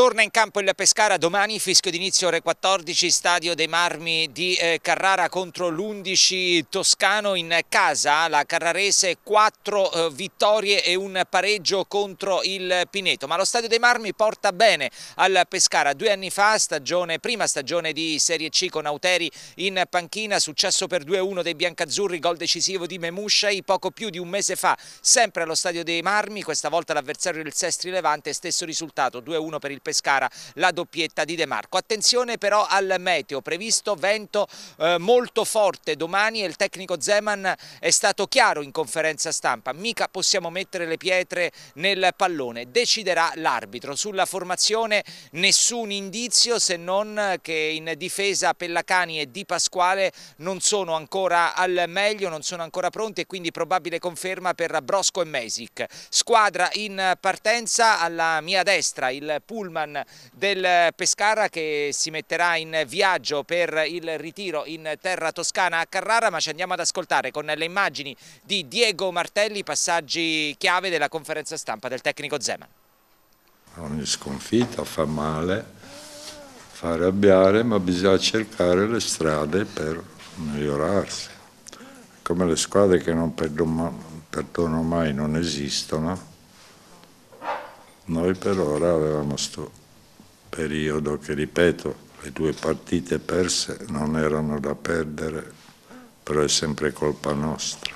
Torna in campo il Pescara domani, fischio d'inizio ore 14, stadio dei Marmi di eh, Carrara contro l'11 Toscano in casa, la Carrarese 4 eh, vittorie e un pareggio contro il Pineto, ma lo stadio dei Marmi porta bene al Pescara, due anni fa, stagione, prima stagione di Serie C con Auteri in panchina, successo per 2-1 dei biancazzurri, gol decisivo di Memusciai, poco più di un mese fa, sempre allo stadio dei Marmi, questa volta l'avversario del Sestri Levante, stesso risultato, 2-1 per il Pescara Pescara la doppietta di De Marco. Attenzione però al meteo, previsto vento eh, molto forte domani e il tecnico Zeman è stato chiaro in conferenza stampa, mica possiamo mettere le pietre nel pallone, deciderà l'arbitro. Sulla formazione nessun indizio se non che in difesa Pellacani e Di Pasquale non sono ancora al meglio, non sono ancora pronti e quindi probabile conferma per Brosco e Mesic. Squadra in partenza alla mia destra il Pullman Pullman del Pescara che si metterà in viaggio per il ritiro in terra toscana a Carrara, ma ci andiamo ad ascoltare con le immagini di Diego Martelli passaggi chiave della conferenza stampa del tecnico Zeman. Ogni sconfitta fa male, fa arrabbiare, ma bisogna cercare le strade per migliorarsi. Come le squadre che non perdono mai non esistono, noi per ora avevamo questo periodo che, ripeto, le due partite perse non erano da perdere, però è sempre colpa nostra.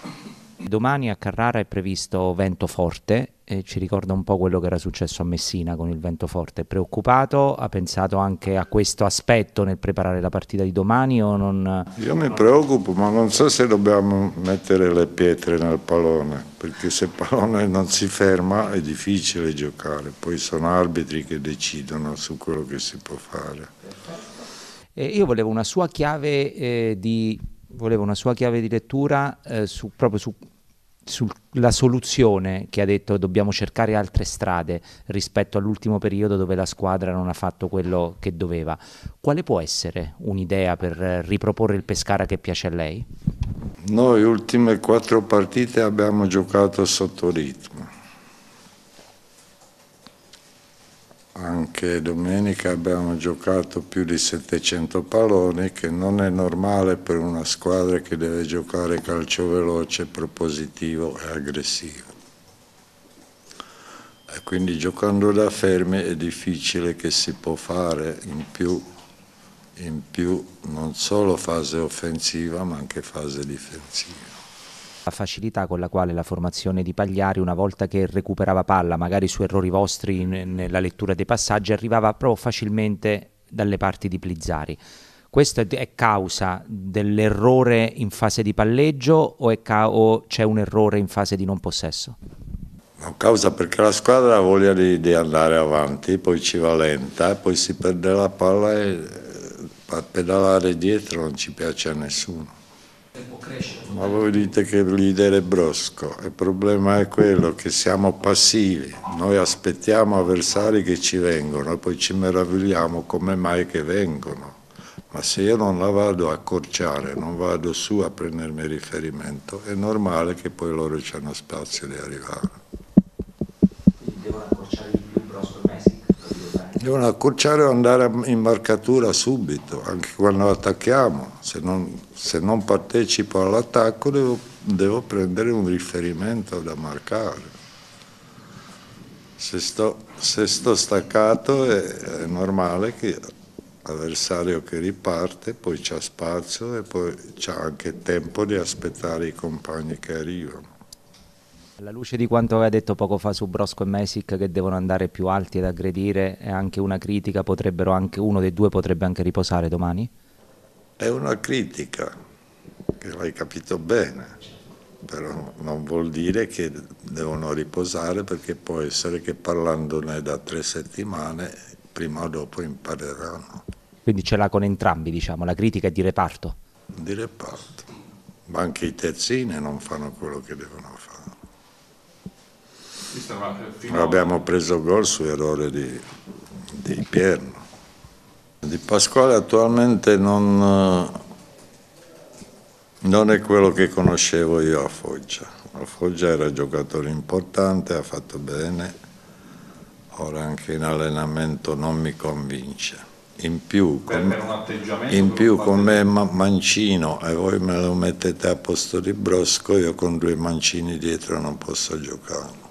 Domani a Carrara è previsto vento forte eh, ci ricorda un po' quello che era successo a Messina con il vento forte. Preoccupato? Ha pensato anche a questo aspetto nel preparare la partita di domani o non... Io mi preoccupo, ma non so se dobbiamo mettere le pietre nel pallone, perché se il pallone non si ferma è difficile giocare, poi sono arbitri che decidono su quello che si può fare. Eh, io volevo una sua chiave eh, di volevo una sua chiave di lettura eh, su, proprio su sulla soluzione che ha detto dobbiamo cercare altre strade rispetto all'ultimo periodo dove la squadra non ha fatto quello che doveva. Quale può essere un'idea per riproporre il Pescara che piace a lei? Noi ultime quattro partite abbiamo giocato sotto ritmo. anche domenica abbiamo giocato più di 700 palloni che non è normale per una squadra che deve giocare calcio veloce, propositivo e aggressivo. E quindi giocando da fermi è difficile che si può fare in più, in più non solo fase offensiva ma anche fase difensiva. La facilità con la quale la formazione di Pagliari, una volta che recuperava palla, magari su errori vostri nella lettura dei passaggi, arrivava proprio facilmente dalle parti di Plizzari. Questo è causa dell'errore in fase di palleggio o, o c'è un errore in fase di non possesso? No, causa perché la squadra ha voglia di, di, andare avanti, poi ci va lenta, poi si perde la palla e eh, pedalare dietro non ci piace a nessuno. Ma voi dite che il leader è brosco, il problema è quello che siamo passivi, noi aspettiamo avversari che ci vengono e poi ci meravigliamo come mai che vengono. Ma se io non la vado a accorciare, non vado su a prendermi riferimento, è normale che poi loro ci hanno spazio di arrivare. devono accorciare o andare in marcatura subito, anche quando attacchiamo. Se non, se non partecipo all'attacco devo, devo, prendere un riferimento da marcare. Se sto, se sto staccato è, è normale che l'avversario che riparte, poi c'è spazio e poi c'è anche tempo di aspettare i compagni che arrivano. Alla luce di quanto aveva detto poco fa su Brosco e Mesic che devono andare più alti ad aggredire e anche una critica potrebbero anche, uno dei due potrebbe anche riposare domani? È una critica, che l'hai capito bene, però non vuol dire che devono riposare perché può essere che parlandone da tre settimane prima o dopo impareranno. Quindi ce l'ha con entrambi, diciamo, la critica è di reparto? Di reparto, ma anche i terzini non fanno quello che devono fare. Abbiamo preso gol su errore di, di Pierno. Di Pasquale attualmente non, eh, non, è quello che conoscevo io a Foggia. A Foggia era giocatore importante, ha fatto bene, ora anche in allenamento non mi convince. In più, con, in più con me Mancino e voi me lo mettete a posto di Brosco, io con due Mancini dietro non posso giocare.